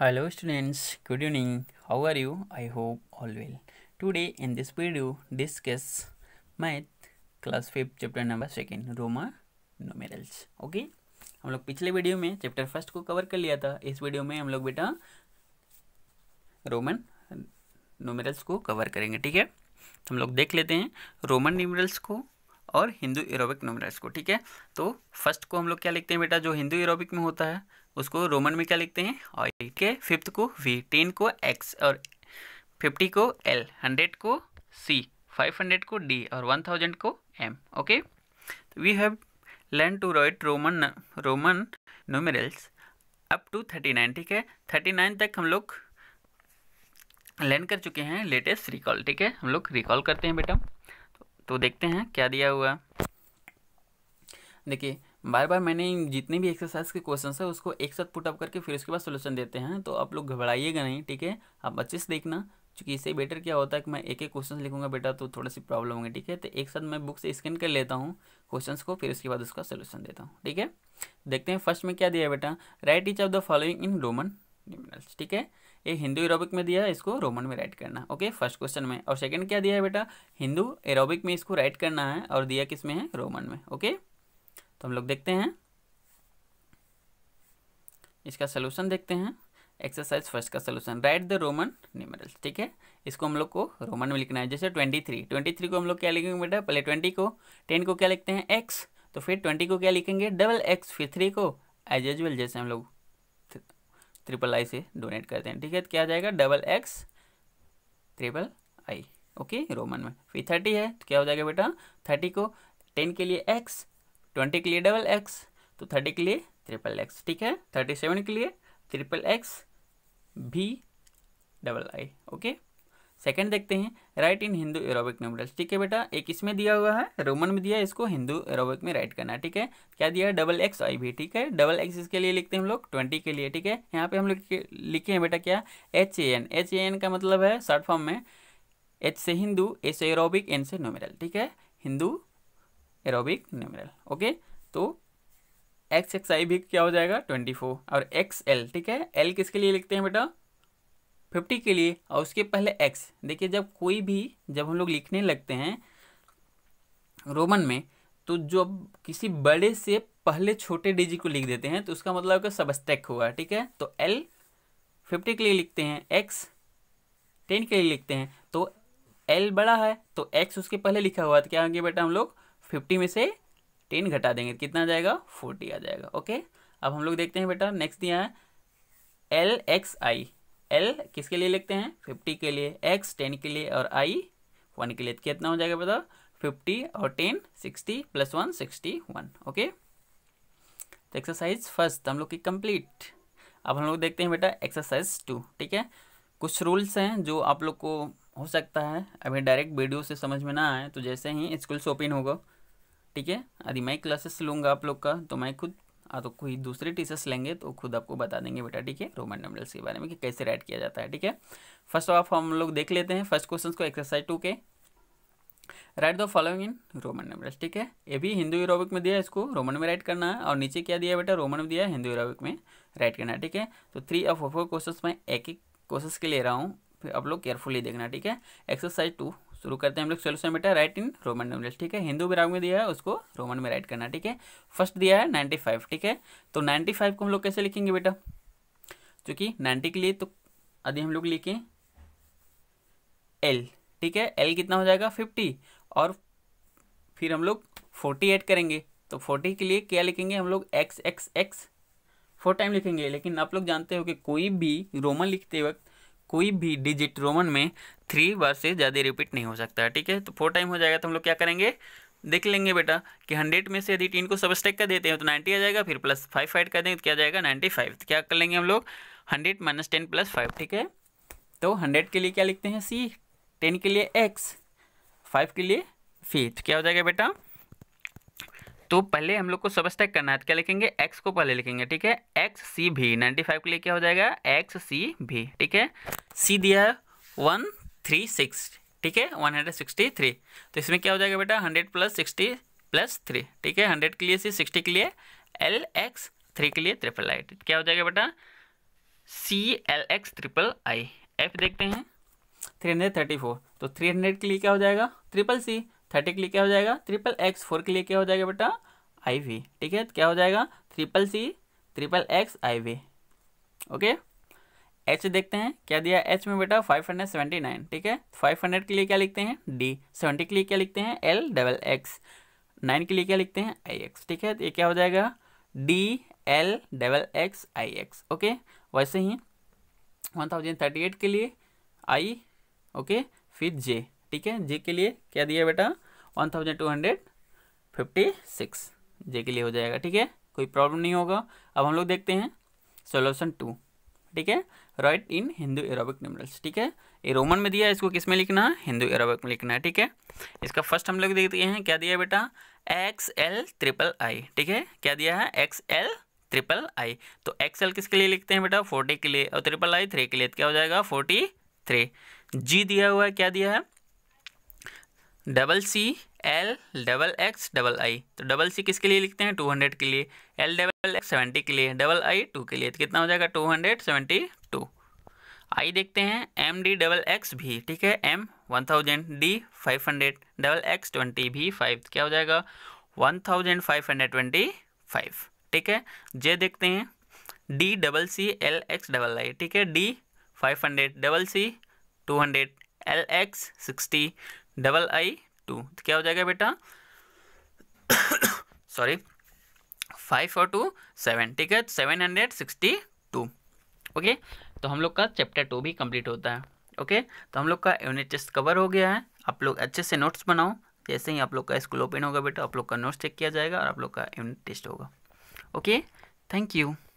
hello students good evening how are you i hope all well today in this video discuss math class 5 chapter number second roman numerals okay हम लोग पिछले video में chapter first को cover कर लिया था इस video में हम लोग बेटा रोमन न्यूमेरल्स को कवर करेंगे ठीक है हम लोग देख लेते हैं रोमन न्यूमेरल्स को और हिंदू एरोबिक न्यूमरल्स को ठीक है तो फर्स्ट को हम लोग क्या लिखते हैं बेटा जो हिंदू एरोबिक में होता है उसको रोमन में क्या लिखते हैं और ठीक है फिफ्थ को वी टेन को एक्स और फिफ्टी को एल हंड्रेड को सी फाइव हंड्रेड को डी और वन थाउजेंड को M okay we have learn to write Roman Roman numerals up to thirty nine ठीक है थर्टी नाइन तक हम लोग लर्न कर चुके हैं लेटेस्ट रिकॉल ठीक है हम लोग रिकॉल करते हैं बेटा तो देखते हैं क्या दिया हुआ देखिए बार बार मैंने जितने भी एक्सरसाइज के क्वेश्चन है उसको एक साथ पुटअप करके फिर उसके बाद सोल्यूशन देते हैं तो आप लोग घबराइएगा नहीं ठीक है आप अच्छे से देखना क्योंकि इससे बेटर क्या होता है कि मैं एक एक क्वेश्चन लिखूंगा बेटा तो थोड़ी सी प्रॉब्लम होगी ठीक है तो एक साथ मैं बुक से स्कैन कर लेता हूँ क्वेश्चन को फिर उसके बाद उसका सोल्यूशन देता हूँ ठीक है देखते हैं फर्स्ट में क्या दिया बेटा write each of the following in Roman ठीक है ये हिंदू एरोबिक में दिया है इसको रोमन में राइट करना ओके फर्स्ट क्वेश्चन में और सेकंड क्या दिया है बेटा हिंदू एरोबिक में इसको राइट करना है और दिया किस में है रोमन में ओके तो हम लोग देखते हैं इसका सोल्यूशन देखते हैं एक्सरसाइज फर्स्ट का solution write the Roman numerals ठीक है इसको हम लोग को रोमन में लिखना है जैसे ट्वेंटी थ्री ट्वेंटी थ्री को हम लोग क्या लिखेंगे बेटा पहले ट्वेंटी को टेन को क्या लिखते हैं एक्स तो फिर ट्वेंटी को क्या लिखेंगे डबल एक्स फिर थ्री को एज एजल जैसे हम लोग ट्रिपल आई से डोनेट करते हैं ठीक है तो क्या जाएगा double X triple I okay Roman में फिर थर्टी है तो क्या हो जाएगा बेटा थर्टी को टेन के लिए एक्स ट्वेंटी के लिए डबल एक्स तो थर्टी के लिए ट्रिपल एक्स ठीक है थर्टी सेवन के लिए ट्रिपल एक्स भी डबल आई ओके सेकंड देखते हैं write in Hindu Arabic numerals ठीक है बेटा एक इसमें दिया हुआ है रोमन में दिया है इसको हिंदू एरोबिक में राइट करना ठीक है क्या दिया है डबल एक्स आई भी ठीक है डबल एक्स इसके लिए लिखते हैं हम लोग ट्वेंटी के लिए ठीक है यहाँ पे हम लोग लिखे हैं बेटा क्या H A N H A N का मतलब है शॉर्ट फॉर्म में एच से हिंदू ए से एरोबिक एन से न्यूमरल ठीक है हिंदू एरोबिक न्यूमरल ओके तो एक्स एक्स आई भी क्या हो जाएगा ट्वेंटी फोर और एक्स एल ठीक है एल किसके लिए लिखते हैं बेटा फिफ्टी के लिए और उसके पहले एक्स देखिए जब कोई भी जब हम लोग लिखने लगते हैं रोमन में तो जो किसी बड़े से पहले छोटे डिजिट को लिख देते हैं तो उसका मतलब क्या सबस्टेक हुआ ठीक है तो एल फिफ्टी के लिए लिखते हैं एक्स टेन के लिए लिखते हैं तो एल बड़ा है तो एक्स उसके पहले लिखा हुआ तो क्या आगे बेटा हम लोग फिफ्टी में से टेन घटा देंगे तो कितना आ जाएगा फोर्टी आ जाएगा ओके अब हम लोग देखते हैं बेटा नेक्स्ट दिया है एल एक्स आई एल किसके लिए लिखते हैं फिफ्टी के लिए एक्स टेन के लिए और आई वन के लिए तो कितना हो जाएगा बताओ फिफ्टी और ten sixty plus one sixty one okay तो एक्सरसाइज फर्स्ट हम लोग की कंप्लीट अब हम लोग देखते हैं बेटा एक्सरसाइज टू ठीक है कुछ रूल्स हैं जो आप लोग को हो सकता है अभी डायरेक्ट वीडियो से समझ में ना आए तो जैसे ही स्कूल से ओपन होगा ठीक है यदि मैं क्लासेस लूँगा आप लोग का तो मैं खुद हाँ तो कोई दूसरे टीचर्स लेंगे तो खुद आपको बता देंगे बेटा ठीक है रोमन नंबर्स के बारे में कि कैसे राइट किया जाता है ठीक है फर्स्ट ऑफ हम लोग देख लेते हैं फर्स्ट क्वेश्चन को एक्सरसाइज टू के write the following in Roman numbers ठीक है ये भी हिंदू यूरोबिक में दिया है इसको रोमन में राइट करना है और नीचे क्या दिया बेटा रोमन में दिया है हिंदू यूरोबिक में राइट करना है ठीक है तो थ्री और फोर क्वेश्चन मैं एक एक क्वेश्चन के ले रहा हूँ फिर आप लोग केयरफुली देखना ठीक है एक्सरसाइज टू शुरू करते हैं हम लोग सोल्यूशन बेटा राइट इन रोमन न्यूमरल्स ठीक है हिंदू विराग में दिया है उसको रोमन में राइट करना ठीक है फर्स्ट दिया है नाइन्टी फाइव ठीक है तो नाइन्टी फाइव को हम लोग कैसे लिखेंगे बेटा क्योंकि नाइन्टी के लिए तो यदि हम लोग लिखें एल ठीक है एल कितना हो जाएगा फिफ्टी और फिर हम लोग फोर्टी एड करेंगे तो फोर्टी के लिए क्या लिखेंगे हम लोग X X X four time लिखेंगे लेकिन आप लोग जानते हो कि कोई भी रोमन लिखते वक्त कोई भी डिजिट रोमन में थ्री बार से ज़्यादा रिपीट नहीं हो सकता है ठीक है तो फोर टाइम हो जाएगा तो हम लोग क्या करेंगे देख लेंगे बेटा कि हंड्रेड में से यदि टीन को सबस्ट्रैक कर देते हैं तो नाइन्टी आ जाएगा फिर प्लस फाइव फाइड कर देंगे तो क्या जाएगा नाइन्टी फाइव तो क्या कर लेंगे हम लोग hundred minus ten plus five ठीक है तो हंड्रेड के लिए क्या लिखते हैं सी टेन के लिए एक्स फाइव के लिए फी तो क्या हो जाएगा बेटा तो पहले हम लोग को सब स्टैक करना है तो क्या लिखेंगे एक्स को पहले लिखेंगे ठीक है एक्स सी भी नाइन्टी फाइव के लिए क्या हो जाएगा एक्स सी भी ठीक है सी दिया है वन थ्री सिक्स ठीक है वन हंड्रेड सिक्सटी थ्री तो इसमें क्या हो जाएगा बेटा hundred plus sixty plus three ठीक है हंड्रेड के लिए सी सिक्सटी के लिए एल एक्स थ्री के लिए ट्रिपल आई तो क्या हो जाएगा बेटा C L X triple I F देखते हैं थ्री हंड्रेड थर्टी फोर तो थ्री हंड्रेड के लिए क्या हो जाएगा ट्रिपल सी थर्टी के लिए क्या हो जाएगा ट्रिपल एक्स फोर के लिए क्या हो जाएगा बेटा आई वी ठीक है तो क्या हो जाएगा triple C triple X I V okay H देखते हैं क्या दिया एच में बेटा फाइव हंड्रेड सेवेंटी नाइन ठीक है फाइव हंड्रेड के लिए क्या लिखते हैं डी सेवेंटी के लिए क्या लिखते हैं एल डबल एक्स नाइन के लिए क्या लिखते हैं आई एक्स ठीक है तो ये क्या हो जाएगा D L double X I X okay वैसे ही वन थाउजेंड थर्टी एट के लिए आई ओके फिर जे ठीक है जे के लिए क्या दिया बेटा one thousand two hundred fifty six J के लिए हो जाएगा ठीक है कोई प्रॉब्लम नहीं होगा अब हम लोग देखते हैं सोल्यूशन टू ठीक है write in Hindu Arabic numerals ठीक है ये रोमन में दिया है इसको किस में लिखना है हिंदू एरोबिक में लिखना है ठीक है इसका फर्स्ट हम लोग देखते हैं क्या दिया बेटा एक्स एल ट्रिपल आई ठीक है क्या दिया है एक्स एल ट्रिपल आई तो एक्स एल किसके लिए लिखते हैं बेटा फोर्टी के लिए और ट्रिपल आई थ्री के लिए तो क्या हो जाएगा फोर्टी थ्री जी दिया हुआ है क्या दिया है double C L double X double I तो डबल सी किसके लिए लिखते हैं टू हंड्रेड के लिए एल डबल एक्स सेवेंटी के लिए डबल आई टू के लिए तो कितना हो जाएगा two hundred seventy two I देखते हैं एम डी डबल एक्स भी ठीक है M one thousand D five hundred double X twenty भी फाइव तो क्या हो जाएगा one thousand five hundred twenty five ठीक है जे देखते हैं D double C L X double I ठीक है D five hundred double C two hundred L X sixty double I two तो क्या हो जाएगा बेटा सॉरी फाइव और टू सेवन ठीक है seven hundred sixty two okay तो हम लोग का चैप्टर टू भी कंप्लीट होता है ओके तो हम लोग का यूनिट टेस्ट कवर हो गया है आप लोग अच्छे से नोट्स बनाओ जैसे ही आप लोग का स्कूल ओपन होगा बेटा आप लोग का नोट्स चेक किया जाएगा और आप लोग का यूनिट टेस्ट होगा ओके थैंक यू